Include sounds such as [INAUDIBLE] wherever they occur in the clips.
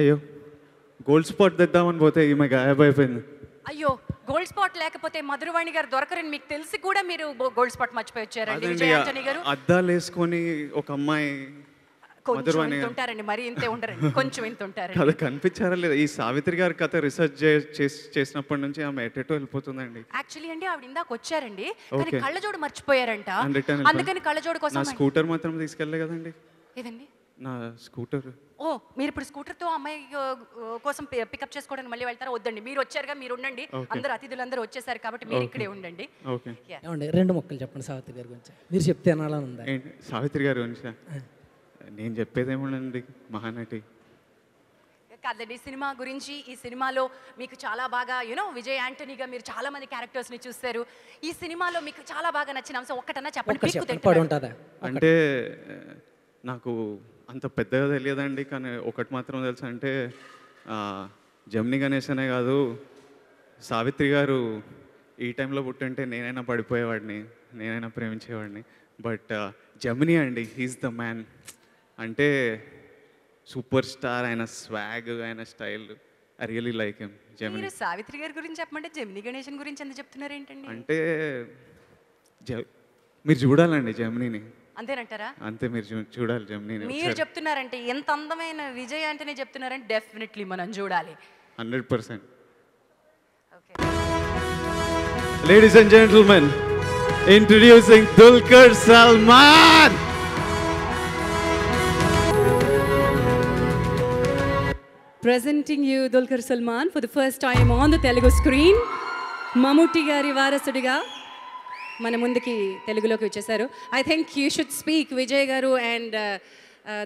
అయ్యో gold spot తెద్దామని పోతే ఈమె గాయబైపోయింది అయ్యో గోల్డ్ స్పాట్ లేకపోతే మధురవాణి గారు దొరకరని మీకు తెలిసి కూడా మీరు గోల్డ్ స్పాట్ మర్చిపోయి వచ్చారండి విజయ గారు అద్దాలు వేసుకొని ఒక అమ్మాయి కొంచెం ఉంటారండి మరి ఇంతే ఉండరండి కొంచెం ఇంత ఉంటారండి అది ఈ సావిత్రి గారి కథ రీసెర్చ్ చేసినప్పటి నుంచి ఆమె ఎటెటో వెళ్ళిపోతుందండి యాక్చువల్లీ అండి ఆవిడ ఇందాక వచ్చారండి కానీ కళ్ళజోడు మర్చిపోయారంట అందుకని కళ్ళజోడు కోసం స్కూటర్ మాత్రం తీసుకెళ్ళలే కదండి ఏదండి నా స్కూటర్ ఓ మీరు ఇప్పుడు స్కూటర్తో అమ్మాయి కోసం పికప్ చేసుకోవడానికి మళ్ళీ వెళ్తారా వద్దండి మీరు వచ్చారుగా మీరు ఉండండి అందరు అతిథులందరూ వచ్చేసారు కాబట్టి మీరు ఇక్కడే ఉండండి రెండు మొక్కలు చెప్పండి సావిత్రి గారి గురించి మీరు చెప్తే అనాలని ఉందా సావిత్రి గారి గురించి నేను చెప్పేదేముండండి మహానటి కాదండి సినిమా గురించి ఈ సినిమాలో మీకు చాలా బాగా యూనో విజయ్ యాంటనీగా మీరు చాలా మంది క్యారెక్టర్స్ని చూస్తారు ఈ సినిమాలో మీకు చాలా బాగా నచ్చిన అంశం ఒక్కటన్నా చెప్పండి అంటే నాకు అంత పెద్దగా తెలియదండి కానీ ఒకటి మాత్రం తెలుసు అంటే జమ్ని గణేశనే కాదు సావిత్రి గారు ఈ టైంలో పుట్టింటే నేనైనా పడిపోయేవాడిని నేనైనా ప్రేమించేవాడిని బట్ జమ్ని అండి హీస్ ద మ్యాన్ అంటే సూపర్ స్టార్ ఆయన స్వాగ్ ఆయన style I really like him Gemini Savitri గారి గురించి చెప్పమంటే జమ్ని గణేషన్ గురించి ఎంత చెప్తున్నారు ఏంటండి అంటే మీరు చూడాలండి జమినీని అంతేనంటారా అంతే మీరు చూడాలి జమ్ని మీరు చెప్తున్నారంటే ఎంత అందమైన విజయ్ అంటేనే చెప్తున్నారంటే డెఫినెట్లీ మనం చూడాలి hundred percent ladies and gentlemen introducing Dulquer Salmaan presenting you Dulquer Salmaan for the first time on the Telugu screen Mammootty గారి వారసుడిగా మన ముందుకి తెలుగులోకి వచ్చేసారు I think you should speak Vijay గారు అండ్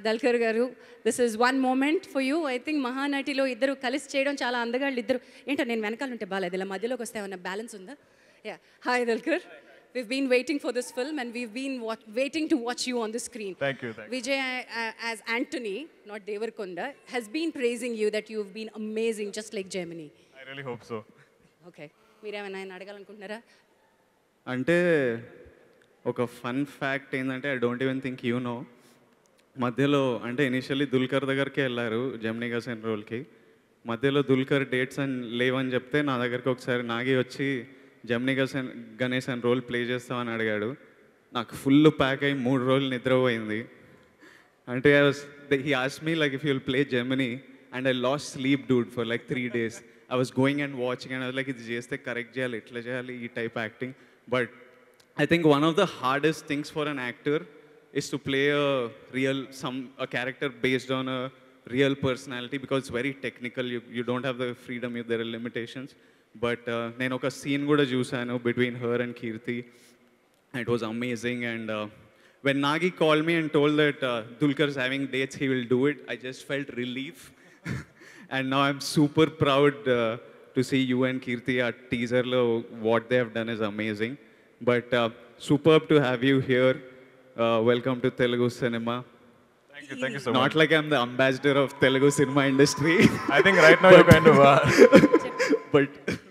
దల్కర్ గారు this is one moment for you I think మహానటిలో ఇద్దరు కలిసి చేయడం చాలా అందగాళ్ళు ఇద్దరు ఏంటో నేను వెనకాల ఉంటే బాగాలేదు ఇలా మధ్యలోకి వస్తే ఏమన్నా బ్యాలెన్స్ ఉందా yeah hi Dulquer we've been waiting for this film and we've been waiting to watch you on the screen. Thank you. Thank Vijay, uh, as Anthony, not Devarkonda, has been praising you that you've been amazing, just like Germany. I really hope so. Okay. మీరేమైనా ఆయన అడగాలనుకుంటున్నారా అంటే ఒక fun fact ఏంటంటే I don't even think you know మధ్యలో అంటే initially Dulquer దగ్గరికి వెళ్ళారు జమ్నీ గసన్ రోల్కి మధ్యలో దుల్కర్ డేట్స్ అని లేవని చెప్తే నా దగ్గరికి ఒకసారి నాగి వచ్చి జమ్నీ గసన్ గణేష్ అని రోల్ ప్లే చేస్తామని అడిగాడు నాకు ఫుల్ ప్యాక్ అయ్యి మూడు రోజులు నిద్రపోయింది అంటే ఐ హీ ఆస్ me like if you'll play Gemini and I lost sleep dude for like three days I was going and watching and like ఇది చేస్తే కరెక్ట్ చేయాలి ఇట్లా చేయాలి ఈ type acting But I think one of the hardest things for an actor is to play a real, some, a character based on a real personality because it's very technical. You, you don't have the freedom. You, there are limitations. But uh, నేను ఒక scene కూడా చూశాను between her and Keerthy it was amazing and when Nagi called me and told that uh, Dulkar is having dates, he will do it, I just felt relief. [LAUGHS] and now I'm super proud uh, to see you and Keerthy ఆ టీజర్లో what they have done is amazing but super to have you here welcome to Telugu cinema Thank you, thank you so Not much. like I'm the ambassador of Telugu cinema industry. I think right now you're kind of are. but